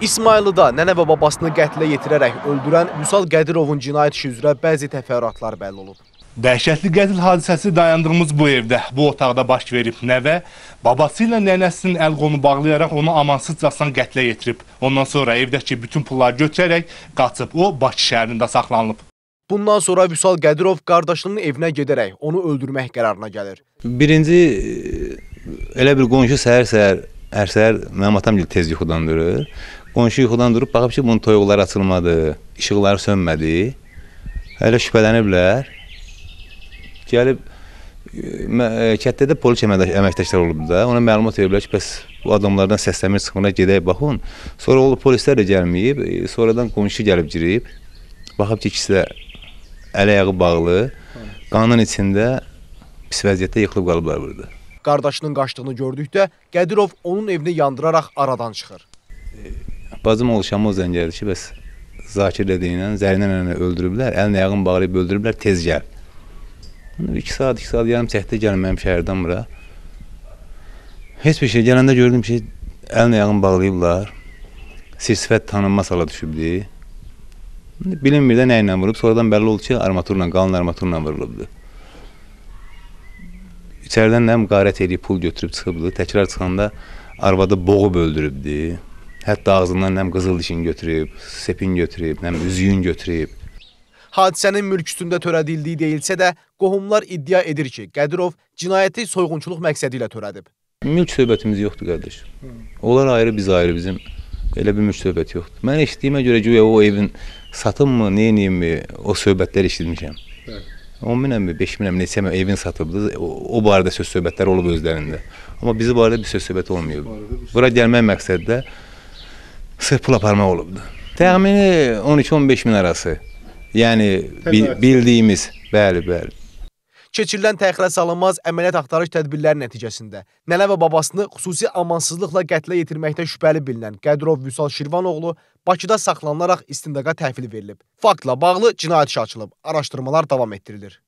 İsmayılıda nənə və babasını qətlə yetirərək öldürən Vüsal Qədirovun cinayət işi üzrə bəzi təfərratlar bəlli olub. Dəhşətli qətil hadisəsi dayandığımız bu evdə, bu otaqda baş verib. Nəvə babası ilə nənəsinin əl qonu bağlayaraq onu amansızcasına qətlə yetirib. Ondan sonra evdəki bütün pulları götürərək qaçıb. O, Bakı şəhərində saxlanılıb. Bundan sonra Vüsal Qədirov qardaşının evinə gedərək onu öldürmək qərarına gəlir. Birinci e, elə bir qonşu səhər-səhər Hər səhər mənim atam gil tez yuxudan durur. Qonşu yuxudan durub baxıb ki, bunun toyuqları açılmadı, işıqları sönmədi. Hələ şübhələniblər. Gəlib e, kətdə də polis əməkdaşları olubdu da. Ona məlumat veriblər ki, bəs bu adamlardan səsləmir çıxmına gedək baxın. Sonra olub polislər də gəlməyib. E, sonradan qonşu gəlib girib. Baxıb ki, ikisi də əl-ayağı bağlı, qanın içində pis vəziyyətdə yıxılıb qalıblar burada. Qardaşının qaçdığını gördükdə Qədirov onun evini yandıraraq aradan çıxır. E, Bacım oğlu Şamozdan gəlir ki, bəs Zakir dediyinlə Zərinə nənəni öldürüblər, əlini ayağını bağlayıb öldürüblər, tez gəl. 2 saat, 2 saat yarım çəkdi gəlməyim şəhərdən bura. Heç bir şey gələndə gördüm ki, əlini ayağını bağlayıblar. Sir-sifət tanınmaz hala düşübdü. Bilinmir də nə ilə vurub, sonradan bəlli oldu ki, armaturla, qalın armaturla vurulubdu. İçəridən nə qarət edib pul götürüb çıxıbdı. Təkrar çıxanda arvadı boğub öldürübdü. Hətta ağzından həm qızıl dişin götürüb, sepin götürüb, həm üzüyün götürüb. Hadisənin mülk üstündə törədildiyi deyilsə də, qohumlar iddia edir ki, Qədirov cinayəti soyğunçuluq məqsədi ilə törədib. Mülk söhbətimiz yoxdur, qardaş. Onlar ayrı, biz ayrı, bizim elə bir mülk söhbəti yoxdur. Mən eşitdiyimə görə güya o evin satımı, neyinimi, o söhbətləri eşitmişəm. 10 minəmi, 5 minəmi, neçəmi evin satıldı. O, o barədə söz söhbətləri olub özlərində. Amma bizi barədə bir söz söhbəti olmayıb. Bura gəlmək məqsədi də sırf pul aparma olubdu. Təxmini 12-15 min arası. Yəni bil, bildiyimiz, bəli, bəli. Keçirilən təxirə salınmaz əməliyyat axtarış tədbirləri nəticəsində nənə və babasını xüsusi amansızlıqla qətlə yetirməkdə şübhəli bilinən Qədrov Vüsal Şirvanoğlu Bakıda saxlanılaraq istindaqa təhvil verilib. Faktla bağlı cinayət işi açılıb, araşdırmalar davam etdirilir.